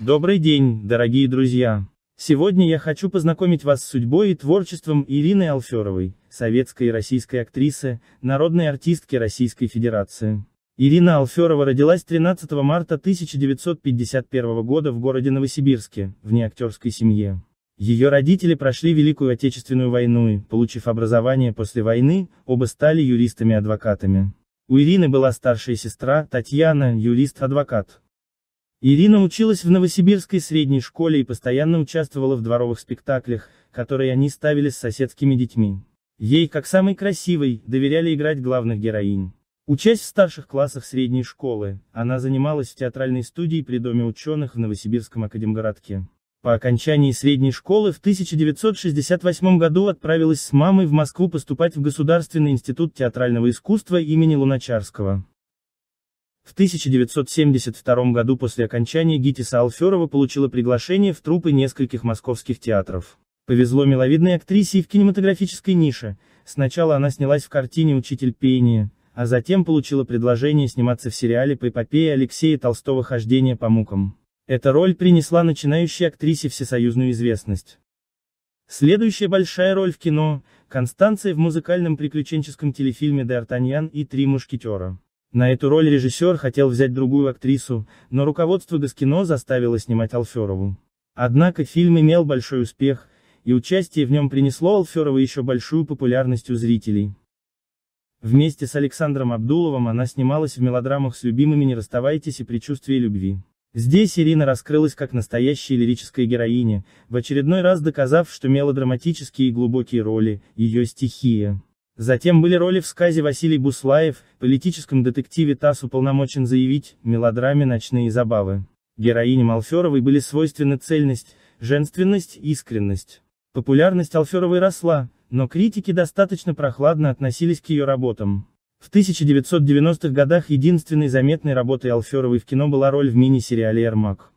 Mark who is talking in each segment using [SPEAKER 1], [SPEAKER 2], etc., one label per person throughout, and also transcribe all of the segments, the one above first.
[SPEAKER 1] Добрый день, дорогие друзья! Сегодня я хочу познакомить вас с судьбой и творчеством Ирины Алферовой, советской и российской актрисы, народной артистки Российской Федерации. Ирина Алферова родилась 13 марта 1951 года в городе Новосибирске, в неактерской семье. Ее родители прошли Великую Отечественную войну и, получив образование после войны, оба стали юристами-адвокатами. У Ирины была старшая сестра, Татьяна, юрист-адвокат. Ирина училась в Новосибирской средней школе и постоянно участвовала в дворовых спектаклях, которые они ставили с соседскими детьми. Ей, как самой красивой, доверяли играть главных героинь. Учась в старших классах средней школы, она занималась в театральной студии при Доме ученых в Новосибирском академгородке. По окончании средней школы в 1968 году отправилась с мамой в Москву поступать в Государственный институт театрального искусства имени Луначарского. В 1972 году после окончания ГИТИСа Алферова получила приглашение в труппы нескольких московских театров. Повезло миловидной актрисе и в кинематографической нише, сначала она снялась в картине «Учитель пения», а затем получила предложение сниматься в сериале по эпопее Алексея Толстого «Хождение по мукам». Эта роль принесла начинающей актрисе всесоюзную известность. Следующая большая роль в кино – Констанция в музыкальном приключенческом телефильме «Д'Артаньян и три мушкетера». На эту роль режиссер хотел взять другую актрису, но руководство Гаскино заставило снимать Алферову. Однако фильм имел большой успех, и участие в нем принесло Алферову еще большую популярность у зрителей. Вместе с Александром Абдуловым она снималась в мелодрамах с любимыми «Не расставайтесь» и «Причувствие любви». Здесь Ирина раскрылась как настоящая лирическая героиня, в очередной раз доказав, что мелодраматические и глубокие роли – ее стихия. Затем были роли в сказе Василий Буслаев, политическом детективе ТАСС уполномочен заявить, мелодраме «Ночные забавы». Героине Алферовой были свойственны цельность, женственность, искренность. Популярность Алферовой росла, но критики достаточно прохладно относились к ее работам. В 1990-х годах единственной заметной работой Алферовой в кино была роль в мини-сериале «Эрмак».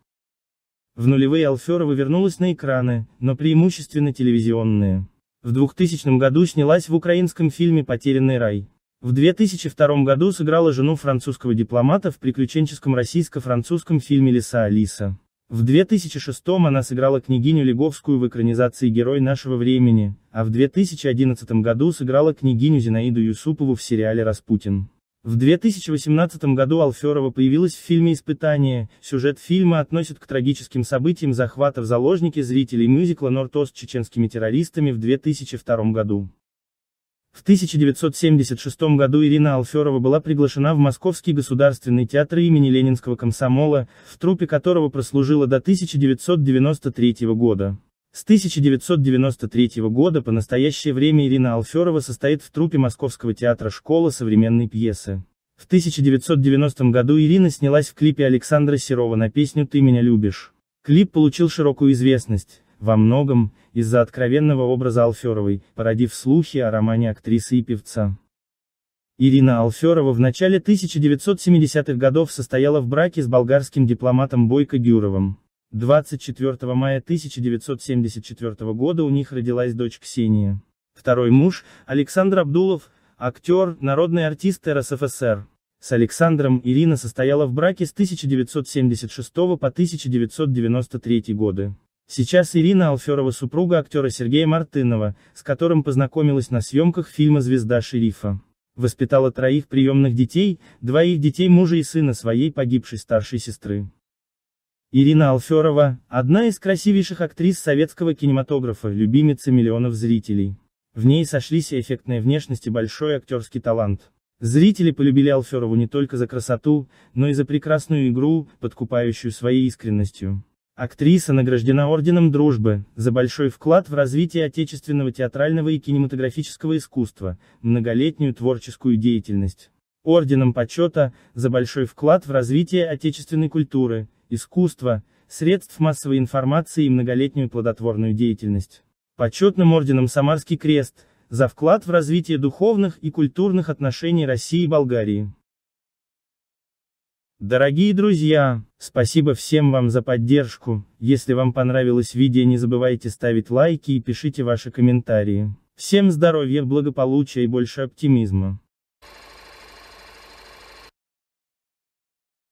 [SPEAKER 1] В нулевые Алферова вернулась на экраны, но преимущественно телевизионные. В 2000 году снялась в украинском фильме «Потерянный рай». В 2002 году сыграла жену французского дипломата в приключенческом российско-французском фильме «Лиса Алиса». В 2006 она сыграла княгиню Леговскую в экранизации «Герой нашего времени», а в 2011 году сыграла княгиню Зинаиду Юсупову в сериале «Распутин». В 2018 году Алферова появилась в фильме «Испытание», сюжет фильма относит к трагическим событиям захвата в заложники зрителей мюзикла Ост" чеченскими террористами в 2002 году. В 1976 году Ирина Алферова была приглашена в Московский государственный театр имени Ленинского комсомола, в трупе которого прослужила до 1993 года. С 1993 года по настоящее время Ирина Алферова состоит в трупе Московского театра «Школа современной пьесы». В 1990 году Ирина снялась в клипе Александра Серова на песню «Ты меня любишь». Клип получил широкую известность, во многом, из-за откровенного образа Алферовой, породив слухи о романе актрисы и певца. Ирина Алферова в начале 1970-х годов состояла в браке с болгарским дипломатом Бойко Гюровым. 24 мая 1974 года у них родилась дочь Ксения. Второй муж, Александр Абдулов, актер, народный артист РСФСР. С Александром Ирина состояла в браке с 1976 по 1993 годы. Сейчас Ирина Алферова супруга актера Сергея Мартынова, с которым познакомилась на съемках фильма «Звезда шерифа». Воспитала троих приемных детей, двоих детей мужа и сына своей погибшей старшей сестры. Ирина Алферова – одна из красивейших актрис советского кинематографа, любимица миллионов зрителей. В ней сошлись эффектная внешность и большой актерский талант. Зрители полюбили Алферову не только за красоту, но и за прекрасную игру, подкупающую своей искренностью. Актриса награждена Орденом Дружбы, за большой вклад в развитие отечественного театрального и кинематографического искусства, многолетнюю творческую деятельность орденом почета, за большой вклад в развитие отечественной культуры, искусства, средств массовой информации и многолетнюю плодотворную деятельность. Почетным орденом Самарский крест, за вклад в развитие духовных и культурных отношений России и Болгарии. Дорогие друзья, спасибо всем вам за поддержку, если вам понравилось видео не забывайте ставить лайки и пишите ваши комментарии. Всем здоровья, благополучия и больше оптимизма.